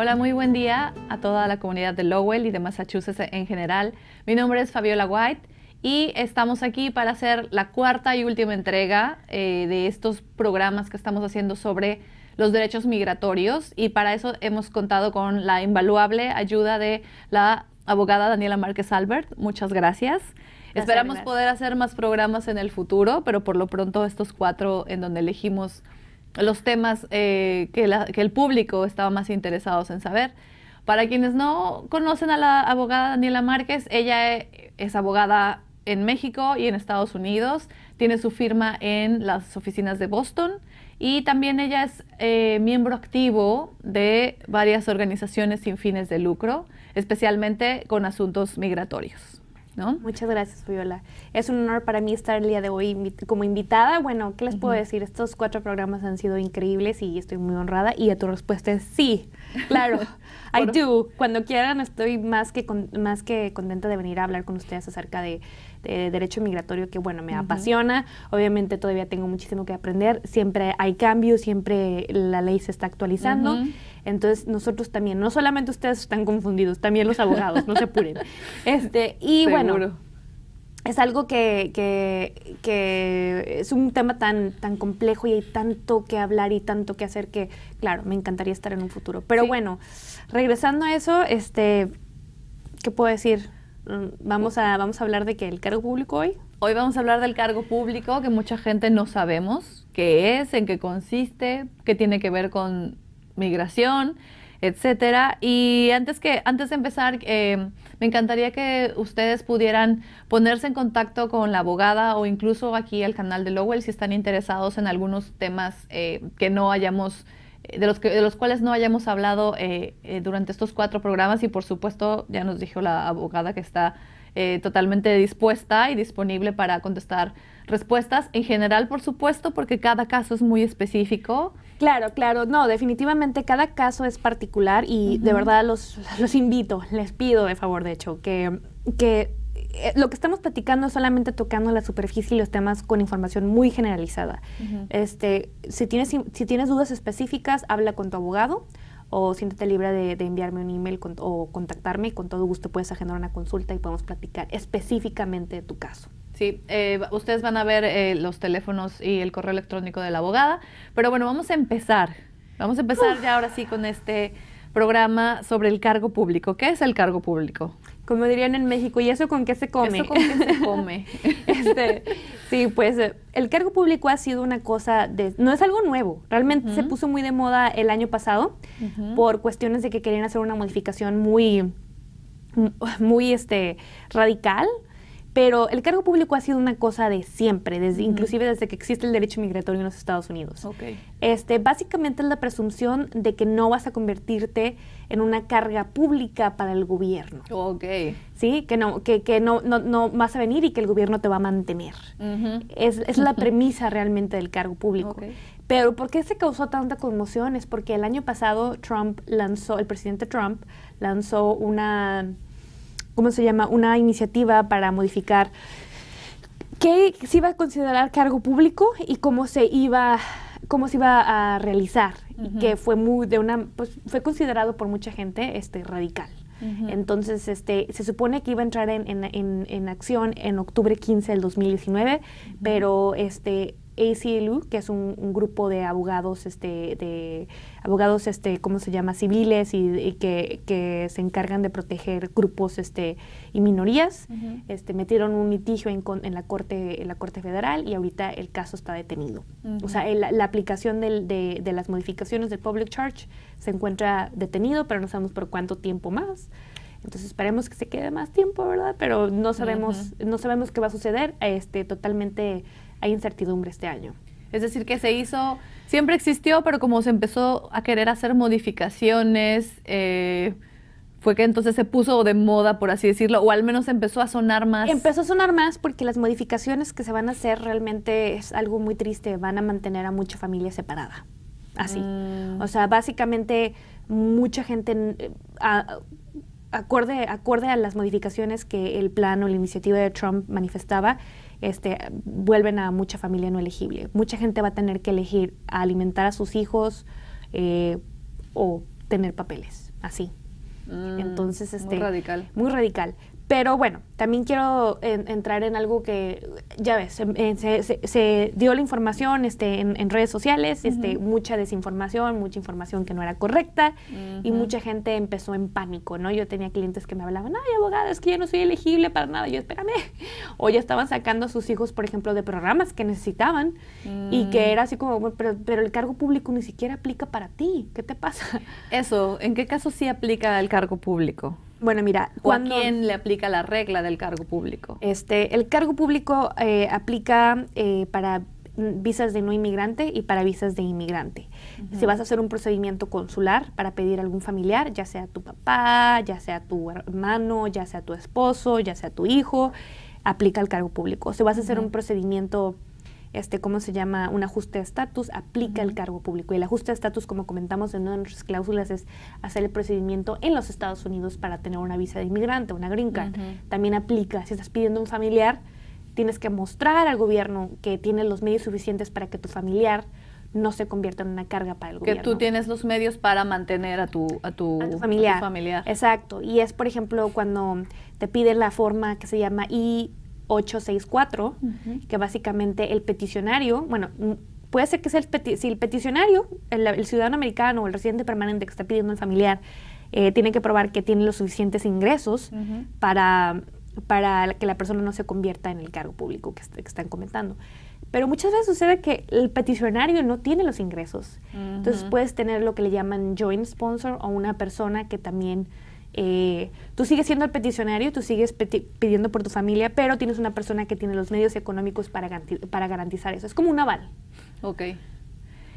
Hola, muy buen día a toda la comunidad de Lowell y de Massachusetts en general. Mi nombre es Fabiola White y estamos aquí para hacer la cuarta y última entrega eh, de estos programas que estamos haciendo sobre los derechos migratorios y para eso hemos contado con la invaluable ayuda de la abogada Daniela Márquez Albert. Muchas gracias. Esperamos poder hacer más programas en el futuro, pero por lo pronto estos cuatro en donde elegimos los temas eh, que, el público estaba más interesados en saber. Para quienes no conocen a la abogada Daniela Márquez, ella e, es abogada en México y en Estados Unidos, tiene su firma en las oficinas de Boston y también ella es eh, miembro activo de varias organizaciones sin fines de lucro, especialmente con asuntos migratorios. Muchas gracias, Viola. Es un honor para mí estar el día de hoy como invitada. Bueno, ¿qué les puedo decir? Estos cuatro programas han sido increíbles y estoy muy honrada. Y a tu respuesta es sí, claro, I do. Cuando quieran, estoy más que, más que contenta de venir a hablar con ustedes acerca de derecho migratorio que, bueno, me apasiona. Obviamente todavía tengo muchísimo que aprender. Siempre hay cambios, siempre la ley se está actualizando. Entonces, nosotros también, no solamente ustedes están confundidos, también los abogados, no se apuren. Este, y bueno es algo que, que, es un tema tan, tan complejo y hay tanto que hablar y tanto que hacer que, claro, me encantaría estar en un futuro. Pero bueno, regresando a eso, este, ¿qué puedo decir? Vamos a, vamos a hablar de qué, el cargo público hoy. Hoy vamos a hablar del cargo público que mucha gente no sabemos qué es, en qué consiste, qué tiene que ver con migración, etcétera. Y antes que antes de empezar, eh, me encantaría que ustedes pudieran ponerse en contacto con la abogada o incluso aquí al canal de Lowell si están interesados en algunos temas eh, que no hayamos de los, que, de los cuales no hayamos hablado eh, eh, durante estos cuatro programas y por supuesto ya nos dijo la abogada que está eh, totalmente dispuesta y disponible para contestar respuestas en general, por supuesto, porque cada caso es muy específico. Claro, claro, no, definitivamente cada caso es particular y de verdad los, los invito, les pido de favor, de hecho, que, que eh, lo que estamos platicando es solamente tocando la superficie y los temas con información muy generalizada. este, si, tienes, si, tienes dudas específicas, habla con tu abogado o siéntete libre de, enviarme un email o contactarme. Con todo gusto puedes agendar una consulta y podemos platicar específicamente de tu caso. Sí, eh, ustedes van a ver eh, los teléfonos y el correo electrónico de la abogada. Pero bueno, vamos a empezar. Vamos a empezar ya ahora sí con este programa sobre el cargo público. ¿Qué es el cargo público? Como dirían en México, ¿y eso con qué se come? con qué se come? este, sí, pues eh, el cargo público ha sido una cosa, de, no es algo nuevo, realmente se puso muy de moda el año pasado por cuestiones de que querían hacer una modificación muy, muy este, radical pero el cargo público ha sido una cosa de siempre, desde, inclusive desde que existe el derecho migratorio en los Estados Unidos. Este, básicamente es la presunción de que no vas a convertirte en una carga pública para el gobierno. Ok. Sí, que no, que, no, no, vas a venir y que el gobierno te va a mantener. Es, la premisa realmente del cargo público. Pero ¿por qué se causó tanta conmoción? Es porque el año pasado Trump lanzó, el presidente Trump lanzó una ¿cómo se llama?, una iniciativa para modificar qué se iba a considerar cargo público y cómo se iba cómo se iba a realizar que fue muy de una pues, fue considerado por mucha gente este radical entonces este se supone que iba a entrar en, acción en octubre 15 del 2019 pero este ACLU, que es un, grupo de abogados, este, de abogados, este, ¿cómo se llama? Civiles y, que, se encargan de proteger grupos, este, y minorías. Este, metieron un litigio en, la corte, la corte federal y ahorita el caso está detenido. O sea, la aplicación de, las modificaciones del public charge se encuentra detenido, pero no sabemos por cuánto tiempo más. Entonces esperemos que se quede más tiempo, ¿verdad? Pero no sabemos, no sabemos qué va a suceder. Este, totalmente hay incertidumbre este año. Es decir, que se hizo, siempre existió, pero como se empezó a querer hacer modificaciones, eh, fue que entonces se puso de moda, por así decirlo, o al menos empezó a sonar más. Empezó a sonar más porque las modificaciones que se van a hacer realmente es algo muy triste, van a mantener a mucha familia separada. Así. Mm. O sea, básicamente mucha gente... Eh, acorde, acorde a las modificaciones que el plan o la iniciativa de Trump manifestaba, este, vuelven a mucha familia no elegible. Mucha gente va a tener que elegir alimentar a sus hijos eh, o tener papeles, así. Mm, Entonces, este, Muy radical. Pero bueno, también quiero entrar en algo que, ya ves, se, eh, dio la información este, en, redes sociales, este, mucha desinformación, mucha información que no era correcta y mucha gente empezó en pánico, ¿no? Yo tenía clientes que me hablaban, ay, abogada, es que yo no soy elegible para nada, yo espérame. O ya estaban sacando a sus hijos, por ejemplo, de programas que necesitaban y que mm. era así como, pero, pero el cargo público ni siquiera aplica para ti, ¿qué te pasa? Eso, ¿en qué caso sí aplica el cargo público? Bueno, mira, a quién le aplica la regla del cargo público? Este, el cargo público eh, aplica eh, para visas de no inmigrante y para visas de inmigrante. Si vas a hacer un procedimiento consular para pedir a algún familiar, ya sea tu papá, ya sea tu hermano, ya sea tu esposo, ya sea tu hijo, aplica el cargo público. Si vas a hacer un procedimiento este, ¿cómo se llama? Un ajuste de estatus, aplica el cargo público. Y el ajuste de estatus, como comentamos en una de nuestras cláusulas, es hacer el procedimiento en los Estados Unidos para tener una visa de inmigrante, una green card. También aplica, si estás pidiendo un familiar, tienes que mostrar al gobierno que tienes los medios suficientes para que tu familiar no se convierta en una carga para el gobierno. Que tú tienes los medios para mantener a tu, a tu, familiar. Exacto. Y es, por ejemplo, cuando te piden la forma que se llama I 864, que básicamente el peticionario, bueno, puede ser que sea el, si el peticionario, el, ciudadano americano o el residente permanente que está pidiendo el familiar, eh, tiene que probar que tiene los suficientes ingresos para, para que la persona no se convierta en el cargo público que, están comentando. Pero muchas veces sucede que el peticionario no tiene los ingresos. Entonces puedes tener lo que le llaman joint sponsor o una persona que también eh, tú sigues siendo el peticionario, tú sigues pidiendo por tu familia, pero tienes una persona que tiene los medios económicos para, garantizar, eso. Es como un aval. Ok.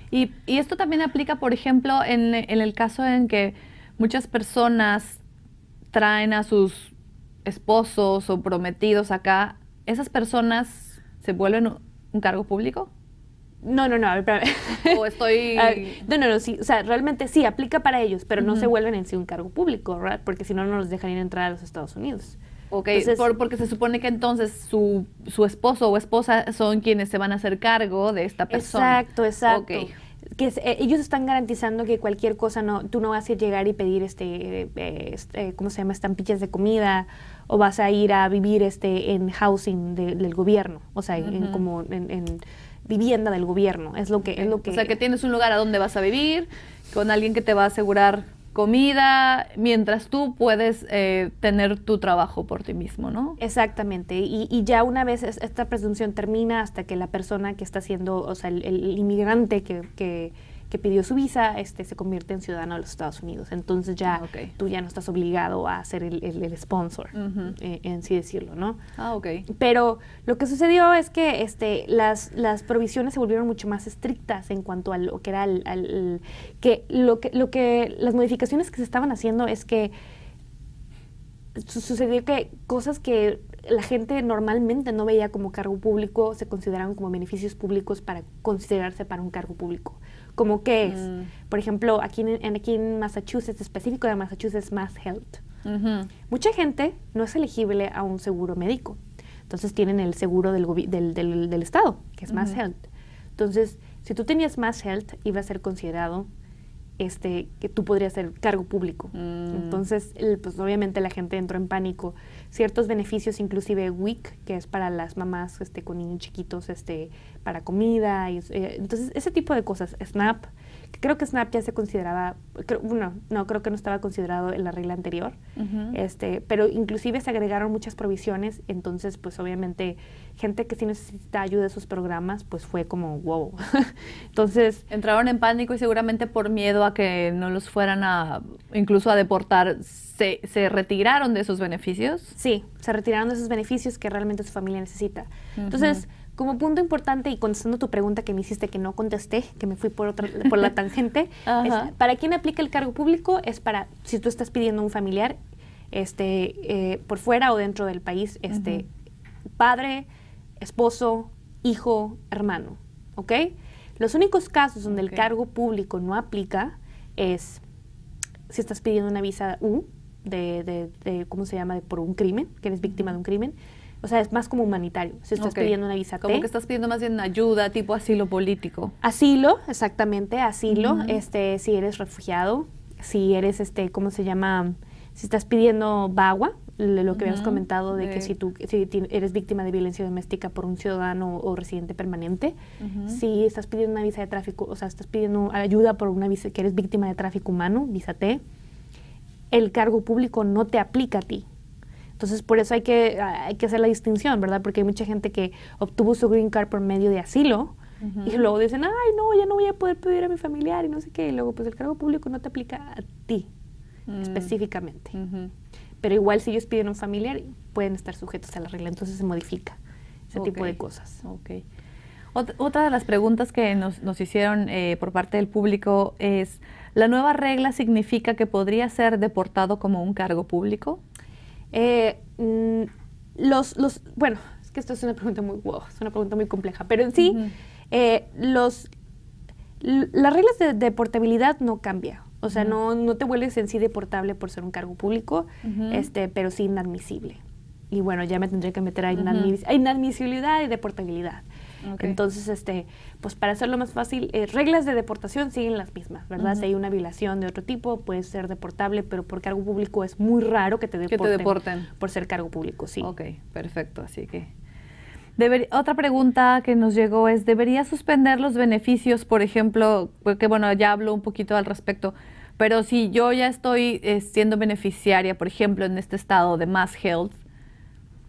Y, esto también aplica, por ejemplo, en el caso en que muchas personas traen a sus esposos o prometidos acá, ¿esas personas se vuelven un cargo público? No, no, no, a ver, O estoy... no, no, no, sí, o sea, realmente sí, aplica para ellos, pero no se vuelven en sí un cargo público, ¿verdad? Porque si no, no los dejan ir entrar a los Estados Unidos. Ok, porque se supone que entonces su, su esposo o esposa son quienes se van a hacer cargo de esta persona. Exacto, exacto. Que eh, ellos están garantizando que cualquier cosa no, tú no vas a llegar y pedir este, eh, este eh, ¿cómo se llama? Estampillas de comida o vas a ir a vivir este en housing del gobierno, o sea, en como en vivienda del gobierno. Es lo que, es lo que. O sea que tienes un lugar a donde vas a vivir, con alguien que te va a asegurar comida, mientras tú puedes eh, tener tu trabajo por ti mismo, ¿no? Exactamente. Y, y, ya una vez esta presunción termina hasta que la persona que está siendo, o sea, el, el inmigrante que, que que pidió su visa este, se convierte en ciudadano de los Estados Unidos. Entonces ya tú ya no estás obligado a ser el, sponsor, eh, en sí decirlo, ¿no? Ah, ok. Pero lo que sucedió es que este, las, provisiones se volvieron mucho más estrictas en cuanto a lo que era el, que lo que lo que las modificaciones que se estaban haciendo es que sucedió que cosas que la gente normalmente no veía como cargo público se consideraban como beneficios públicos para considerarse para un cargo público como qué es. Mm. Por ejemplo, aquí en, aquí en Massachusetts, específico de Massachusetts, Mass Health. Mucha gente no es elegible a un seguro médico. Entonces tienen el seguro del, del, Estado, que es MassHealth. Health. Entonces, si tú tenías Mass Health, iba a ser considerado este, que tú podrías ser cargo público. Mm. Entonces, pues obviamente la gente entró en pánico. Ciertos beneficios, inclusive WIC, que es para las mamás este, con niños chiquitos, este, para comida. Y, eh, entonces, ese tipo de cosas. SNAP, Creo que Snap ya se consideraba, creo, no, creo que no estaba considerado en la regla anterior, este, pero inclusive se agregaron muchas provisiones, entonces pues obviamente gente que sí necesita ayuda de sus programas, pues fue como wow. entonces... Entraron en pánico y seguramente por miedo a que no los fueran a, incluso a deportar, se, se retiraron de esos beneficios. Sí, se retiraron de esos beneficios que realmente su familia necesita. Entonces como punto importante y contestando tu pregunta que me hiciste que no contesté, que me fui por otra por la tangente, para quién aplica el cargo público es para si tú estás pidiendo un familiar este eh, por fuera o dentro del país, este padre, esposo, hijo, hermano, ¿ok? Los únicos casos donde el cargo público no aplica es si estás pidiendo una visa U de, de, ¿cómo se llama? De, por un crimen, que eres víctima de un crimen o sea, es más como humanitario, si estás pidiendo una visa T. Como que estás pidiendo más bien ayuda, tipo asilo político. Asilo, exactamente, asilo, este, si eres refugiado, si eres, este, ¿cómo se llama? Si estás pidiendo BAGUA, lo que habíamos comentado de, que si tú si eres víctima de violencia doméstica por un ciudadano o residente permanente, si estás pidiendo una visa de tráfico, o sea, estás pidiendo ayuda por una visa que eres víctima de tráfico humano, visa T, el cargo público no te aplica a ti. Entonces, por eso hay que, ah, hay que hacer la distinción, ¿verdad? Porque hay mucha gente que obtuvo su green card por medio de asilo y luego dicen, ay, no, ya no voy a poder pedir a mi familiar y no sé qué. Y luego, pues el cargo público no te aplica a ti mm. específicamente. Pero igual, si ellos piden un familiar, pueden estar sujetos a la regla. Entonces, se modifica ese tipo de cosas. Ok. otra de las preguntas que nos, nos hicieron eh, por parte del público es, ¿la nueva regla significa que podría ser deportado como un cargo público? Eh, mm, los, los, bueno, es que esto es una pregunta muy wow, es una pregunta muy compleja, pero en sí, eh, los, las reglas de, portabilidad no cambian. O sea, no, no te vuelves en sí deportable por ser un cargo público, este, pero sí inadmisible. Y bueno, ya me tendré que meter a, inadmisibilidad y deportabilidad. Entonces, este, pues para hacerlo más fácil, eh, reglas de deportación siguen las mismas, ¿verdad? Si hay una violación de otro tipo, puede ser deportable, pero por cargo público es muy raro que te deporten. Que te deporten. Por ser cargo público, sí. Ok, perfecto, así que... otra pregunta que nos llegó es, ¿debería suspender los beneficios, por ejemplo, porque bueno, ya hablo un poquito al respecto, pero si yo ya estoy eh, siendo beneficiaria, por ejemplo, en este estado de Mass Health,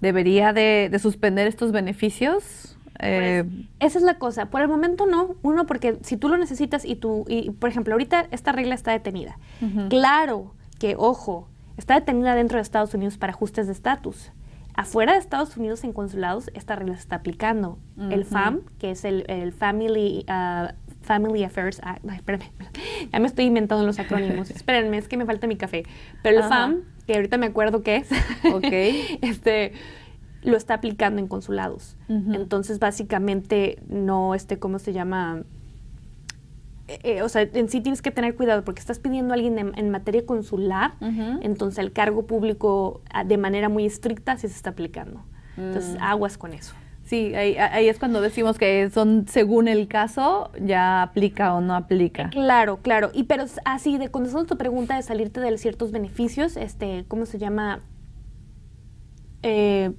¿debería de, de suspender estos beneficios? Pues, eh, esa es la cosa. Por el momento no. Uno, porque si tú lo necesitas y tú, y, por ejemplo, ahorita esta regla está detenida. Claro que, ojo, está detenida dentro de Estados Unidos para ajustes de estatus. Afuera de Estados Unidos, en consulados, esta regla se está aplicando. El FAM, que es el, Family, uh, Family Affairs Act. ya me estoy inventando los acrónimos. espérenme, es que me falta mi café. Pero el FAM, que ahorita me acuerdo qué es. Ok. este lo está aplicando en consulados. Entonces, básicamente, no, este, ¿cómo se llama? Eh, eh, o sea, en sí tienes que tener cuidado porque estás pidiendo a alguien en, materia consular, entonces el cargo público ah, de manera muy estricta sí se está aplicando. Entonces, mm. aguas con eso. Sí, ahí, es cuando decimos que son según el caso, ya aplica o no aplica. Claro, claro. Y pero así, de son tu pregunta de salirte de ciertos beneficios, este, ¿cómo se llama? Eh,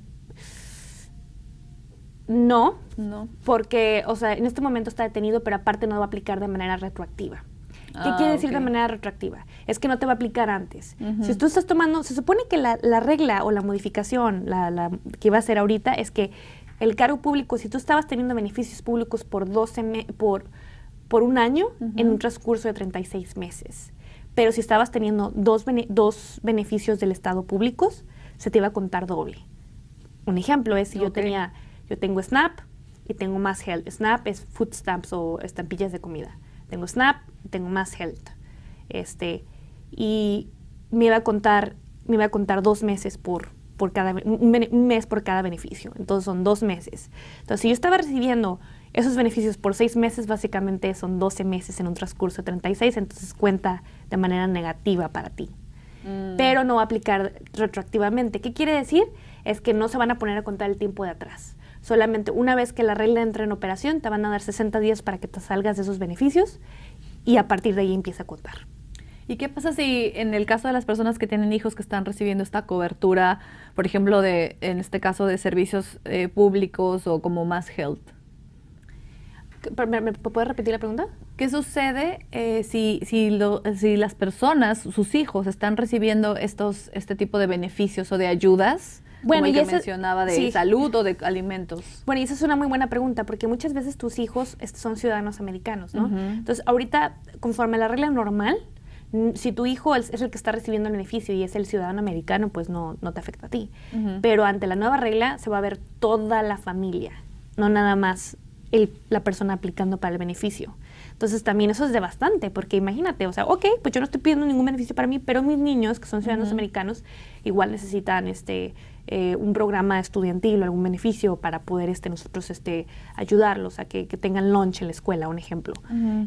no, no. Porque, o sea, en este momento está detenido, pero aparte no va a aplicar de manera retroactiva. ¿Qué ah, quiere decir de manera retroactiva? Es que no te va a aplicar antes. Si tú estás tomando, se supone que la, regla o la modificación la, que iba a hacer ahorita es que el cargo público, si tú estabas teniendo beneficios públicos por, por, un año, en un transcurso de 36 meses. Pero si estabas teniendo dos, dos beneficios del Estado públicos, se te iba a contar doble. Un ejemplo es si yo tenía yo tengo SNAP y tengo más health. SNAP es food stamps o estampillas de comida. Tengo SNAP y tengo más health. Este, y me va a contar, me a contar dos meses por, por cada, mes por cada beneficio. Entonces son dos meses. Entonces, si yo estaba recibiendo esos beneficios por seis meses, básicamente son 12 meses en un transcurso de 36, entonces cuenta de manera negativa para ti. Mm. Pero no va a aplicar retroactivamente. ¿Qué quiere decir? Es que no se van a poner a contar el tiempo de atrás. Solamente una vez que la regla entre en operación, te van a dar 60 días para que te salgas de esos beneficios y a partir de ahí empieza a contar. ¿Y qué pasa si en el caso de las personas que tienen hijos que están recibiendo esta cobertura, por ejemplo, de, en este caso de servicios eh, públicos o como Más Health? ¿Me, puedes repetir la pregunta? ¿Qué sucede eh, si, si, las personas, sus hijos, están recibiendo estos, este tipo de beneficios o de ayudas bueno, y eso mencionaba de salud o de alimentos. Bueno, y esa es una muy buena pregunta, porque muchas veces tus hijos este, son ciudadanos americanos, ¿no? Entonces, ahorita, conforme a la regla normal, si tu hijo es, el que está recibiendo el beneficio y es el ciudadano americano, pues no, no te afecta a ti. Pero ante la nueva regla se va a ver toda la familia, no nada más la persona aplicando para el beneficio. Entonces también eso es devastante, porque imagínate, o sea, ok, pues yo no estoy pidiendo ningún beneficio para mí, pero mis niños que son ciudadanos americanos igual necesitan este eh, un programa estudiantil o algún beneficio para poder este, nosotros este, ayudarlos a que, tengan lunch en la escuela, un ejemplo.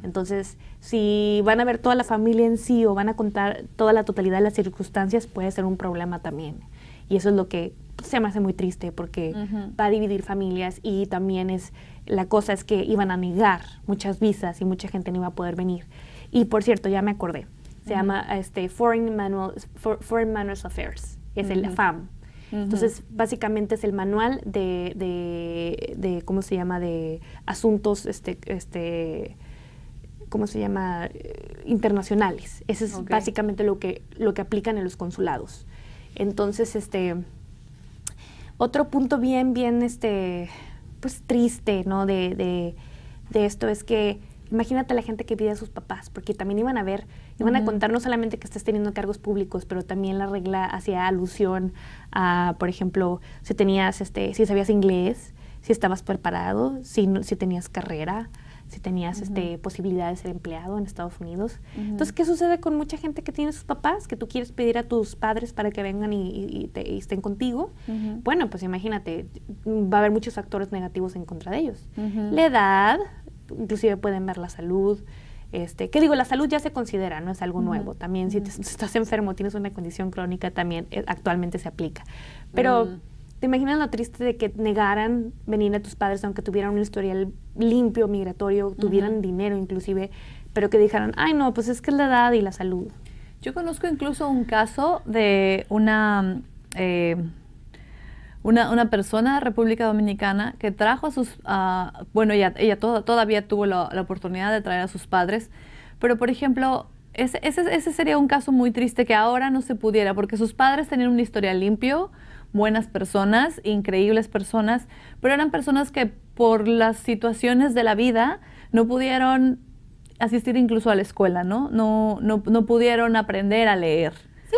Entonces, si van a ver toda la familia en sí o van a contar toda la totalidad de las circunstancias, puede ser un problema también. Y eso es lo que se me hace muy triste porque va a dividir familias y también es la cosa es que iban a negar muchas visas y mucha gente no iba a poder venir. Y por cierto, ya me acordé. Se llama este Foreign, Manual, Foreign Manners Affairs, es el FAM. Entonces, básicamente es el manual de, de, de, ¿cómo se llama?, de asuntos, este, este, ¿cómo se llama?, internacionales. Eso es básicamente lo que, lo que aplican en los consulados. Entonces, este, otro punto bien, bien, este, pues triste, ¿no?, de, de, de esto es que, imagínate a la gente que pide a sus papás, porque también iban a ver y van a contar no solamente que estés teniendo cargos públicos, pero también la regla hacía alusión a, por ejemplo, si tenías, este, si sabías inglés, si estabas preparado, si, si tenías carrera, si tenías este, posibilidad de ser empleado en Estados Unidos. Entonces, ¿qué sucede con mucha gente que tiene sus papás, que tú quieres pedir a tus padres para que vengan y, te, estén contigo? Bueno, pues imagínate, va a haber muchos factores negativos en contra de ellos. La edad, inclusive pueden ver la salud, este, que digo, la salud ya se considera, no es algo nuevo. También si, estás enfermo, tienes una condición crónica, también eh, actualmente se aplica. Pero mm. ¿Te imaginas lo triste de que negaran venir a tus padres aunque tuvieran un historial limpio, migratorio, tuvieran dinero inclusive, pero que dijeran, ay no, pues es que es la edad y la salud? Yo conozco incluso un caso de una... Eh, una, persona de República Dominicana que trajo a sus, bueno, ella, ella todavía tuvo la, oportunidad de traer a sus padres, pero por ejemplo, ese, ese, ese, sería un caso muy triste que ahora no se pudiera, porque sus padres tenían una historia limpio, buenas personas, increíbles personas, pero eran personas que por las situaciones de la vida no pudieron asistir incluso a la escuela, ¿no? No, no, no pudieron aprender a leer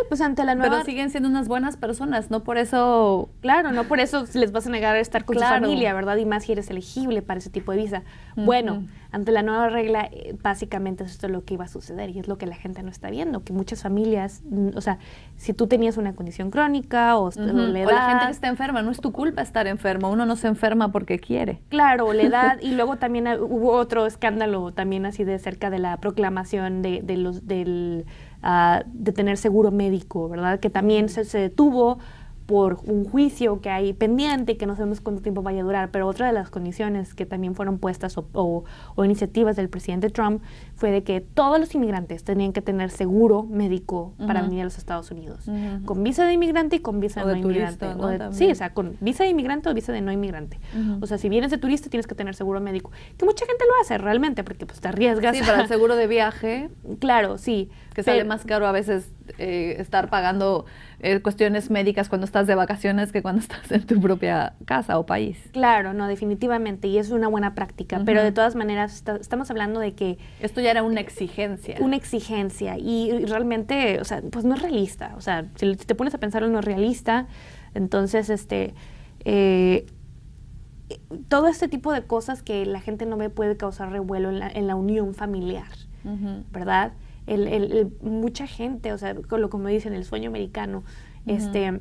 pues ante la nueva. siguen siendo unas buenas personas, no por eso. Claro, no por eso les vas a negar estar con la familia, ¿verdad? Y más si eres elegible para ese tipo de visa. Bueno, ante la nueva regla, eh, básicamente esto es lo que iba a suceder y es lo que la gente no está viendo, que muchas familias, mm, o sea, si tú tenías una condición crónica o, la gente está enferma, no es tu culpa estar enfermo, uno no se enferma porque quiere. Claro, la edad y luego también ah, hubo otro escándalo también así de cerca de la proclamación de, de los del Ah, de tener seguro médico, ¿verdad? Que también se, detuvo por un juicio que hay pendiente y que no sabemos cuánto tiempo vaya a durar, pero otra de las condiciones que también fueron puestas o, iniciativas del presidente Trump fue de que todos los inmigrantes tenían que tener seguro médico para venir a los Estados Unidos, con visa de inmigrante y con visa de no inmigrante. sí, o sea, con visa de inmigrante o visa de no inmigrante. O sea, si vienes de turista tienes que tener seguro médico, que mucha gente lo hace realmente porque pues te arriesgas. Sí, para el seguro de viaje. claro, sí, que sale más caro a veces eh, estar pagando eh, cuestiones médicas cuando estás de vacaciones que cuando estás en tu propia casa o país. Claro, no, definitivamente, y es una buena práctica, pero de todas maneras estamos hablando de que... Esto ya era una exigencia. Una exigencia, y, realmente, o sea, pues no es realista, o sea, si te pones a pensarlo no es realista, entonces, este... Eh, todo este tipo de cosas que la gente no ve puede causar revuelo en la, en la unión familiar, ¿verdad? el, el, mucha gente, o sea, como, dicen, el sueño americano, este,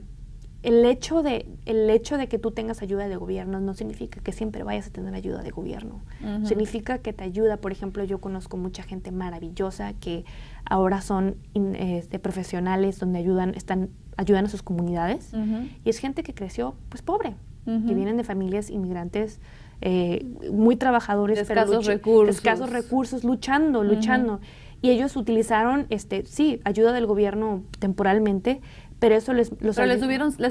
el hecho, de, el hecho de que tú tengas ayuda de gobierno no significa que siempre vayas a tener ayuda de gobierno. Significa que te ayuda. Por ejemplo, yo conozco mucha gente maravillosa que ahora son este, profesionales donde ayudan, están, ayudan a sus comunidades. Y es gente que creció pues pobre, que vienen de familias inmigrantes eh, muy trabajadores, recursos. escasos recursos, luchando, luchando y ellos utilizaron, este, sí, ayuda del gobierno temporalmente, pero eso les pero les,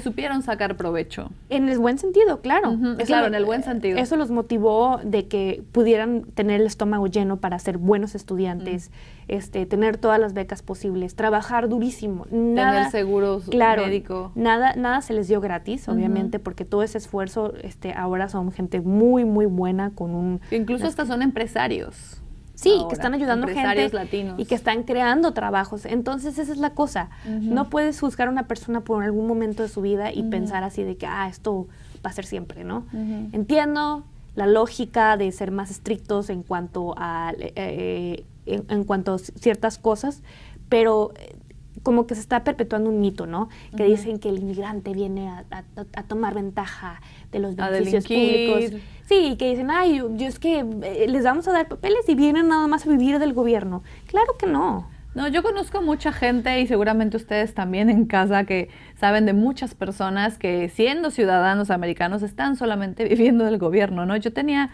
supieron sacar provecho en el buen sentido claro claro en el buen sentido eso los motivó de que pudieran tener el estómago lleno para ser buenos estudiantes este tener todas las becas posibles trabajar durísimo nada tener seguro claro, médico nada nada se les dio gratis obviamente porque todo ese esfuerzo este ahora son gente muy muy buena con un incluso hasta este son empresarios Sí, que están ayudando gente latinos. y que están creando trabajos. Entonces esa es la cosa. No puedes juzgar a una persona por algún momento de su vida y pensar así de que, ah, esto va a ser siempre, ¿no? Entiendo la lógica de ser más estrictos en cuanto a, eh, eh, en, cuanto a ciertas cosas, pero eh, como que se está perpetuando un mito, ¿no? Que dicen que el inmigrante viene a, tomar ventaja de los beneficios públicos. Sí, que dicen, ay, yo, es que eh, les vamos a dar papeles y vienen nada más a vivir del gobierno. Claro que no. No, yo conozco mucha gente y seguramente ustedes también en casa que saben de muchas personas que siendo ciudadanos americanos están solamente viviendo del gobierno, ¿no? Yo tenía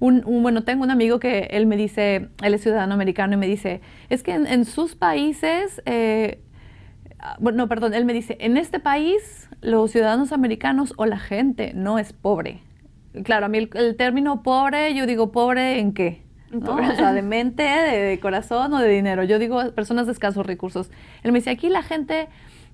un, bueno, tengo un amigo que él me dice, él es ciudadano americano y me dice, es que en, sus países eh, Ah, bueno, perdón, él me dice, en este país los ciudadanos americanos o la gente no es pobre. Claro, a mí el, término pobre, yo digo pobre en qué. ¿no? O sea, de mente, de, corazón o de dinero. Yo digo personas de escasos recursos. Él me dice, aquí la gente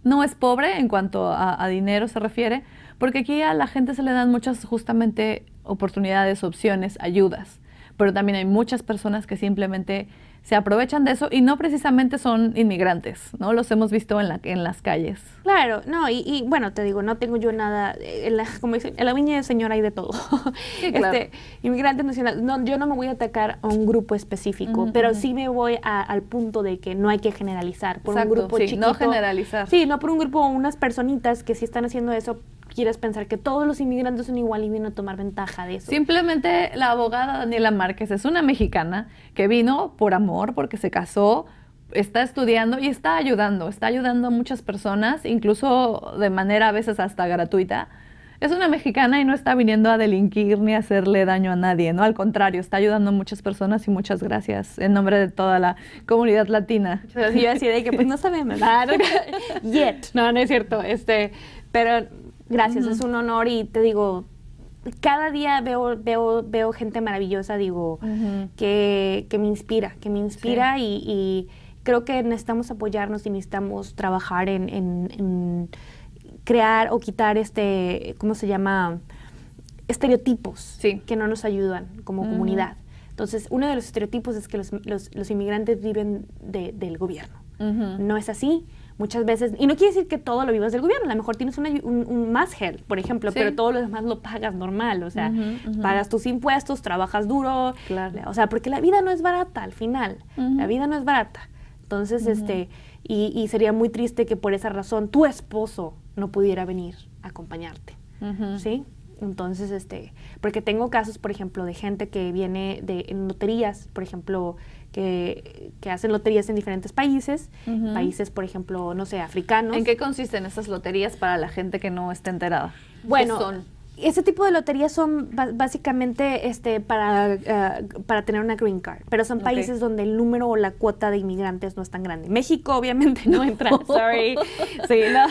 no es pobre en cuanto a dinero se refiere, porque aquí a la gente se le dan muchas justamente oportunidades, opciones, ayudas. Pero también hay muchas personas que simplemente se aprovechan de eso y no precisamente son inmigrantes, ¿no? Los hemos visto en, la, en las calles. Claro, no, y, y bueno, te digo, no tengo yo nada, en la, como dicen, en la viña de señora hay de todo. este, inmigrantes nacionales, no, yo no me voy a atacar a un grupo específico, pero sí me voy al punto de que no hay que generalizar por un grupo sí, No generalizar. Sí, no por un grupo, unas personitas que sí están haciendo eso quieres pensar que todos los inmigrantes son igual y vino a tomar ventaja de eso. Simplemente la abogada Daniela Márquez es una mexicana que vino por amor, porque se casó, está estudiando y está ayudando, está ayudando a muchas personas, incluso de manera a veces hasta gratuita. Es una mexicana y no está viniendo a delinquir ni a hacerle daño a nadie, ¿no? Al contrario, está ayudando a muchas personas y muchas gracias en nombre de toda la comunidad latina. Yo decía de que pues no sabemos. Yet. No, no es cierto. Este, pero Gracias, es un honor y te digo, cada día veo, veo, veo gente maravillosa, digo, que, me inspira, que me inspira y, creo que necesitamos apoyarnos y necesitamos trabajar en, en, crear o quitar este, ¿cómo se llama? Estereotipos que no nos ayudan como comunidad. Entonces, uno de los estereotipos es que los, los, inmigrantes viven de, del gobierno. No es así muchas veces, y no quiere decir que todo lo vivas del gobierno, a lo mejor tienes un, un más gel, por ejemplo, pero todo lo demás lo pagas normal, o sea, pagas tus impuestos, trabajas duro, claro. o sea, porque la vida no es barata al final, la vida no es barata. Entonces, este, y, sería muy triste que por esa razón tu esposo no pudiera venir a acompañarte, ¿sí? Entonces, este, porque tengo casos, por ejemplo, de gente que viene de en loterías, por ejemplo, que, hacen loterías en diferentes países, países, por ejemplo, no sé, africanos. ¿En qué consisten esas loterías para la gente que no está enterada? Bueno, son? ese tipo de loterías son básicamente este, para, eh, para tener una green card, pero son países donde el número o la cuota de inmigrantes no es tan grande. México obviamente no entra, sorry. Sí, no.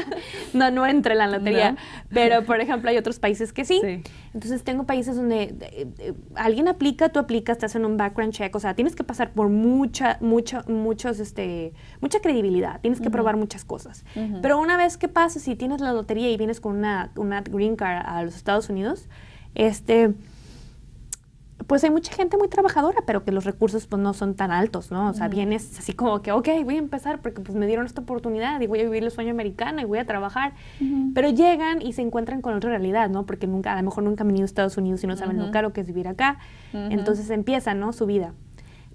no, no entra en la lotería, pero por ejemplo hay otros países que sí. Entonces tengo países donde eh, eh, alguien aplica, tú aplicas, te hacen un background check, o sea, tienes que pasar por mucha, mucha, muchos, este, mucha credibilidad, tienes que probar muchas cosas. Pero una vez que pasas, y tienes la lotería y vienes con una, una green card, a los Estados Unidos, este, pues hay mucha gente muy trabajadora, pero que los recursos pues no son tan altos, ¿no? O sea, así como que, ok, voy a empezar porque pues me dieron esta oportunidad y voy a vivir el sueño americano y voy a trabajar, pero llegan y se encuentran con otra realidad, ¿no? Porque nunca, a lo mejor nunca han venido a Estados Unidos y no saben nunca lo caro que es vivir acá, entonces empieza, ¿no? Su vida.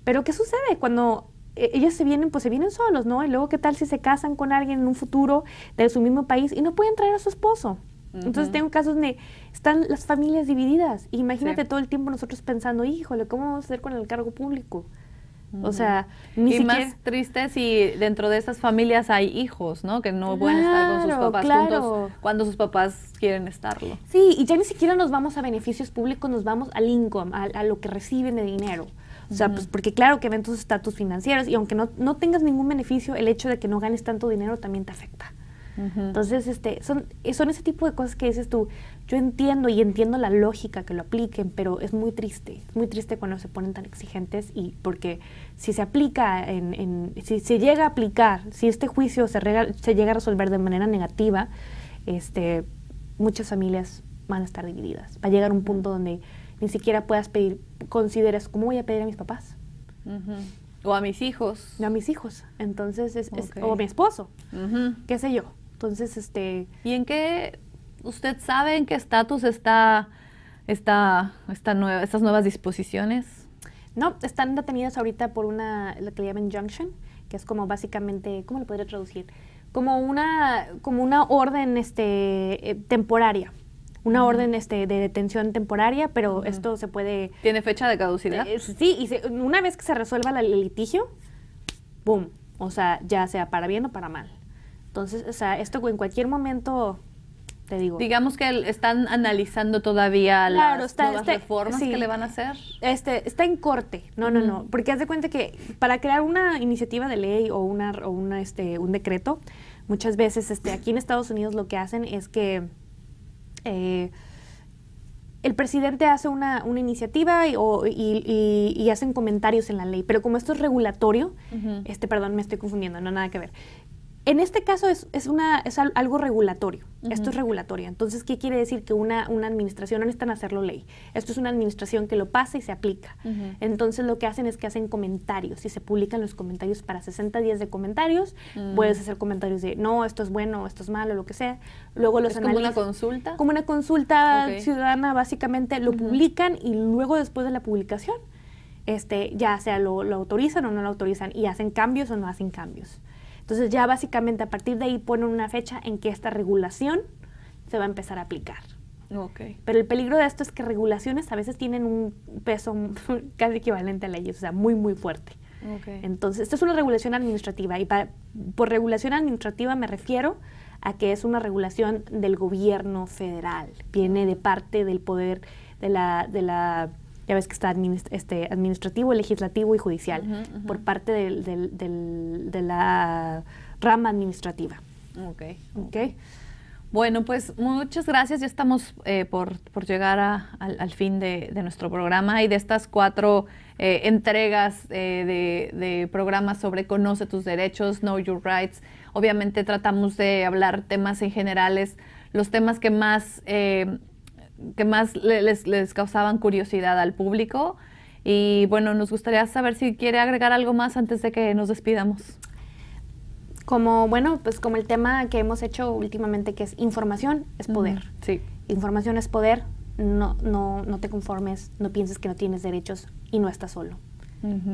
Pero ¿qué sucede cuando eh, ellos se vienen, pues se vienen solos, ¿no? Y luego, ¿qué tal si se casan con alguien en un futuro de su mismo país y no pueden traer a su esposo? Entonces tengo casos donde están las familias divididas. Imagínate todo el tiempo nosotros pensando, híjole, ¿cómo vamos a hacer con el cargo público? O sea, ni y más triste si dentro de esas familias hay hijos, ¿no? Que no pueden estar con sus papás juntos cuando sus papás quieren estarlo. Sí, y ya ni siquiera nos vamos a beneficios públicos, nos vamos al income, a, lo que reciben de dinero. O sea, pues porque claro que ven tus estatus financieros y aunque no, no tengas ningún beneficio, el hecho de que no ganes tanto dinero también te afecta. Entonces, este, son, eh, son ese tipo de cosas que dices tú, yo entiendo y entiendo la lógica que lo apliquen, pero es muy triste, es muy triste cuando se ponen tan exigentes y porque si se aplica, en, si se llega a aplicar, si este juicio se, se llega a resolver de manera negativa, este, muchas familias van a estar divididas. Va a llegar un punto donde ni siquiera puedas pedir, consideras, ¿cómo voy a pedir a mis papás? O a mis hijos. O a mis hijos. Entonces, o mi esposo, qué sé yo. Entonces, este, ¿y en qué usted sabe en qué estatus está, está, nueva, estas nuevas disposiciones? No, están detenidas ahorita por una, lo que le llaman junction, que es como básicamente, ¿cómo lo podría traducir? Como una, como una orden este, eh, temporaria una orden este, de detención temporaria, pero esto se puede... ¿Tiene fecha de caducidad? Eh, sí, y una vez que se resuelva el litigio, boom, o sea, ya sea para bien o para mal. Entonces, o sea, esto en cualquier momento te digo. Digamos que están analizando todavía las este, reformas que le van a hacer. Este, está en corte. No, no, no. Porque haz de cuenta que para crear una iniciativa de ley o una, este, un decreto, muchas veces este, aquí en Estados Unidos lo que hacen es que eh, el presidente hace una, iniciativa y, hacen comentarios en la ley, pero como esto es regulatorio, este, perdón, me estoy confundiendo, no nada que ver. En este caso es, es, una, es algo regulatorio. Esto es regulatorio. Entonces, ¿qué quiere decir? Que una, una, administración no necesitan hacerlo ley. Esto es una administración que lo pasa y se aplica. Entonces, lo que hacen es que hacen comentarios y se publican los comentarios para 60 días de comentarios. Mm. Puedes hacer comentarios de no, esto es bueno, esto es malo, lo que sea. Luego los ¿Como una consulta? Como una consulta ciudadana, básicamente. Lo publican y luego, después de la publicación, este, ya sea lo autorizan o no lo autorizan y hacen cambios o no hacen cambios. Entonces ya básicamente a partir de ahí ponen una fecha en que esta regulación se va a empezar a aplicar. Okay. Pero el peligro de esto es que regulaciones a veces tienen un peso casi equivalente a leyes, o sea, muy, muy fuerte. Okay. Entonces, esto es una regulación administrativa y por regulación administrativa me refiero a que es una regulación del gobierno federal, viene de parte del poder de la, de la ya ves que está este, administrativo, legislativo y judicial, por parte de la rama administrativa. Ok. okay. Bueno, pues muchas gracias. Ya estamos eh, por, llegar al, fin de, nuestro programa y de estas cuatro eh, entregas eh, de, de, programas sobre Conoce tus derechos, Know Your Rights. Obviamente tratamos de hablar temas en generales, los temas que más que más les, causaban curiosidad al público. Y bueno, nos gustaría saber si quiere agregar algo más antes de que nos despidamos. Como, bueno, pues como el tema que hemos hecho últimamente, que es información es poder. sí. Información es poder, no, no, no te conformes, no pienses que no tienes derechos y no estás solo.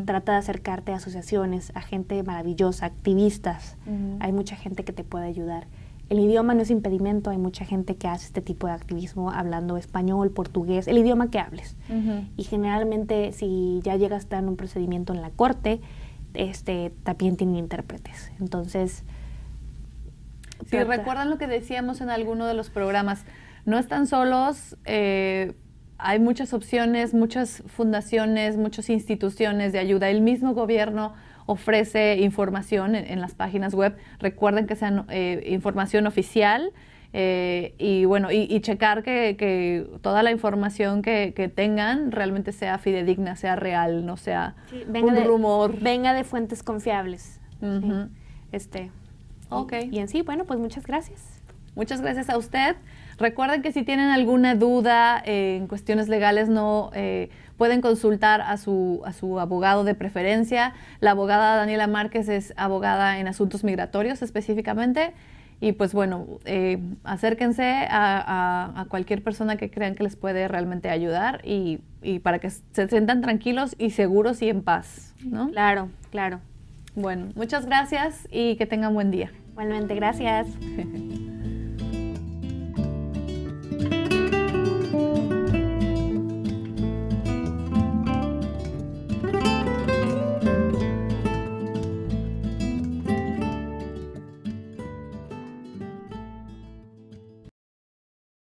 Trata de acercarte a asociaciones, a gente maravillosa, activistas. Hay mucha gente que te puede ayudar. El idioma no es impedimento, hay mucha gente que hace este tipo de activismo hablando español, portugués, el idioma que hables. Y generalmente si ya llegas a un procedimiento en la corte, este, también tienen intérpretes. Entonces... Si recuerdan lo que decíamos en alguno de los programas, no están solos, eh, hay muchas opciones, muchas fundaciones, muchas instituciones de ayuda, el mismo gobierno ofrece información en, las páginas web. Recuerden que sean eh, información oficial. Eh, y bueno, y, checar que, toda la información que, tengan realmente sea fidedigna, sea real, no sea un rumor. Venga de fuentes confiables. Este. Y, en sí, bueno, pues muchas gracias. Muchas gracias a usted. Recuerden que si tienen alguna duda eh, en cuestiones legales, no Pueden consultar a su, a su abogado de preferencia. La abogada Daniela Márquez es abogada en asuntos migratorios específicamente. Y pues bueno, eh, acérquense a, cualquier persona que crean que les puede realmente ayudar y, para que se sientan tranquilos y seguros y en paz, ¿no? Claro, claro. Bueno, muchas gracias y que tengan buen día. Igualmente, gracias.